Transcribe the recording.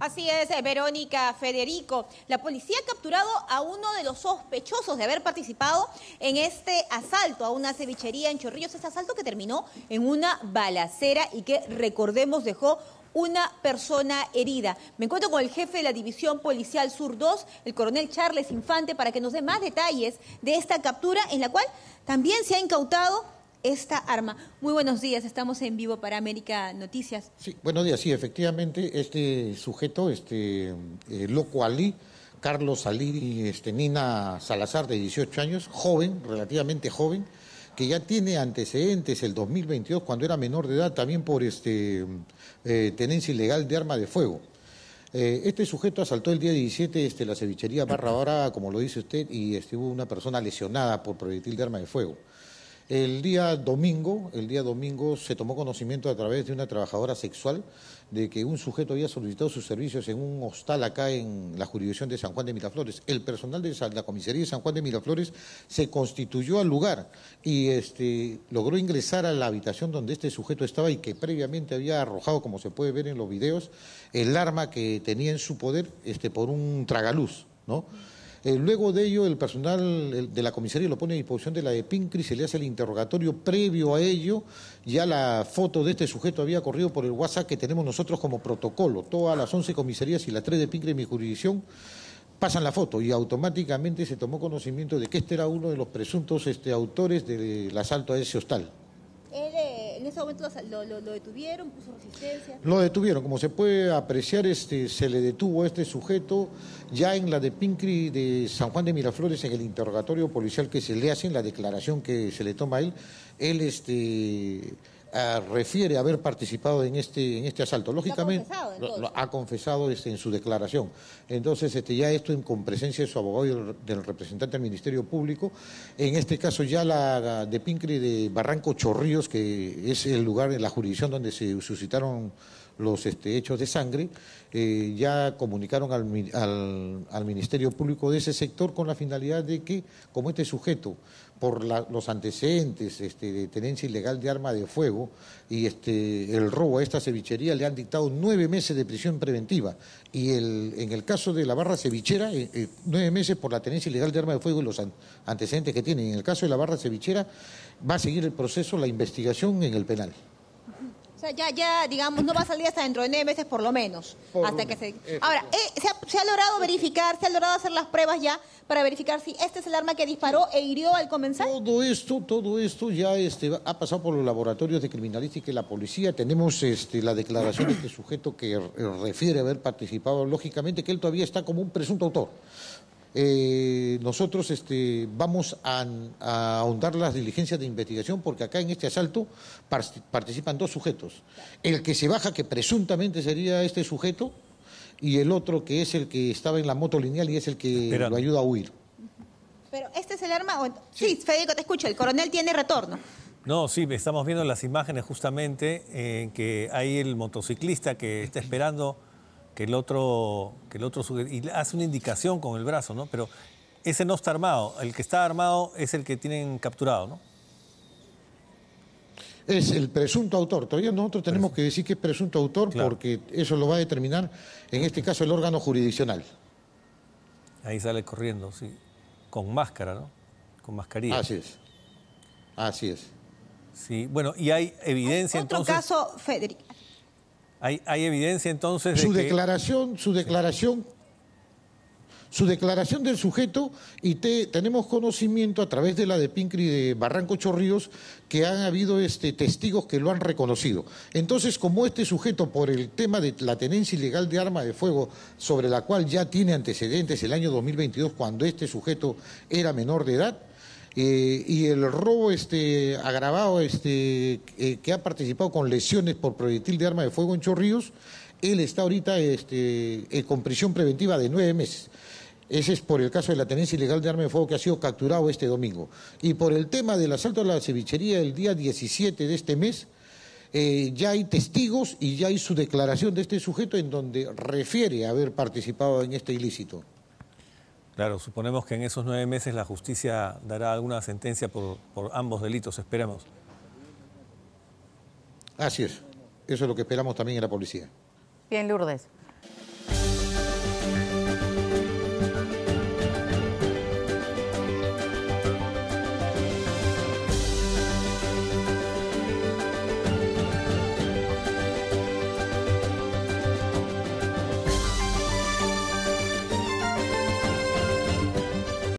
Así es, eh, Verónica Federico. La policía ha capturado a uno de los sospechosos de haber participado en este asalto a una cevichería en Chorrillos. Este asalto que terminó en una balacera y que, recordemos, dejó una persona herida. Me encuentro con el jefe de la División Policial Sur 2, el coronel Charles Infante, para que nos dé más detalles de esta captura en la cual también se ha incautado esta arma. Muy buenos días, estamos en vivo para América Noticias. Sí, buenos días, sí, efectivamente, este sujeto, este eh, Loco Ali, Carlos Ali y este, Nina Salazar, de 18 años, joven, relativamente joven, que ya tiene antecedentes el 2022, cuando era menor de edad, también por este, eh, tenencia ilegal de arma de fuego. Eh, este sujeto asaltó el día 17 este, la cevichería Barra Barra, como lo dice usted, y estuvo una persona lesionada por proyectil de arma de fuego. El día domingo, el día domingo se tomó conocimiento a través de una trabajadora sexual de que un sujeto había solicitado sus servicios en un hostal acá en la jurisdicción de San Juan de Miraflores. El personal de la comisaría de San Juan de Miraflores se constituyó al lugar y este, logró ingresar a la habitación donde este sujeto estaba y que previamente había arrojado, como se puede ver en los videos, el arma que tenía en su poder este, por un tragaluz, ¿no? Eh, luego de ello, el personal de la comisaría lo pone a disposición de la de y se le hace el interrogatorio previo a ello. Ya la foto de este sujeto había corrido por el WhatsApp que tenemos nosotros como protocolo. Todas las 11 comisarías y las 3 de Pincri en mi jurisdicción pasan la foto y automáticamente se tomó conocimiento de que este era uno de los presuntos este, autores del asalto a ese hostal en ese momento lo, detuvieron, puso resistencia. Lo detuvieron, como se puede apreciar, este, se le detuvo a este sujeto ya en la de Pincri de San Juan de Miraflores, en el interrogatorio policial que se le hace, en la declaración que se le toma a él, él este eh, refiere refiere haber participado en este, en este asalto. Lógicamente, ha confesado, lo, ha confesado este, en su declaración. Entonces, este, ya esto en, con presencia de su abogado y del representante del Ministerio Público. En este caso, ya la, de Pincre de Barranco Chorrillos que es el lugar, en la jurisdicción donde se suscitaron los este, hechos de sangre, eh, ya comunicaron al, Ministerio Público de ese sector con la finalidad de que, como este sujeto, por los antecedentes este, de tenencia ilegal de arma de fuego y este, el robo a esta cevichería, le han dictado nueve meses de prisión preventiva. Y el, en el caso de la barra cevichera, eh, eh, nueve meses por la tenencia ilegal de arma de fuego y los antecedentes que tiene. En el caso de la barra cevichera, va a seguir el proceso, la investigación en el penal. O sea, ya, ya, digamos, no va a salir hasta dentro de nueve meses por lo menos. hasta que se... Eh, Ahora, eh, se, ha, logrado verificar, se ha logrado hacer las pruebas ya para verificar si este es el arma que disparó e hirió al comenzar Todo esto, todo esto ya este, ha pasado por los laboratorios de criminalística y la policía. Tenemos este, la declaración de este sujeto que refiere haber participado, lógicamente, que él todavía está como un presunto autor. Eh, nosotros este, vamos a, ahondar las diligencias de investigación porque acá en este asalto participan dos sujetos. El que se baja, que presuntamente sería este sujeto, y el otro que es el que estaba en la moto lineal y es el que lo ayuda a huir. Pero este es el arma. Sí, Federico, te escucho. El coronel tiene retorno. No, sí, estamos viendo las imágenes justamente en que hay el motociclista que está esperando que el otro, que el otro y hace una indicación con el brazo, ¿no? Pero ese no está armado, el que está armado es el que tienen capturado, ¿no? Es el presunto autor. Todavía nosotros tenemos que decir que es presunto autor porque eso lo va a determinar, en este caso, el órgano jurisdiccional. Ahí sale corriendo, sí. Con máscara, ¿no? Con mascarilla. Así es. Así es. Sí, bueno, y hay evidencia. Otro caso, Federico. Hay, evidencia entonces su declaración, su declaración, su declaración del sujeto y tenemos conocimiento a través de la de Pincri de Barranco Chorríos que han habido este, testigos que lo han reconocido. Entonces, como este sujeto por el tema de la tenencia ilegal de arma de fuego, sobre la cual ya tiene antecedentes el año 2022 cuando este sujeto era menor de edad, eh, y el robo este, agravado este, que ha participado con lesiones por proyectil de arma de fuego en Chorrillos, él está ahorita este, eh, con prisión preventiva de nueve meses. Ese es por el caso de la tenencia ilegal de arma de fuego que ha sido capturado este domingo. Y por el tema del asalto a la cevichería el día 17 de este mes, eh, ya hay testigos y ya hay su declaración de este sujeto en donde refiere haber participado en este ilícito. Claro, suponemos que en esos nueve meses la justicia dará alguna sentencia por, por ambos delitos, esperamos. Así es. Eso es lo que esperamos también en la policía. Bien, Lourdes.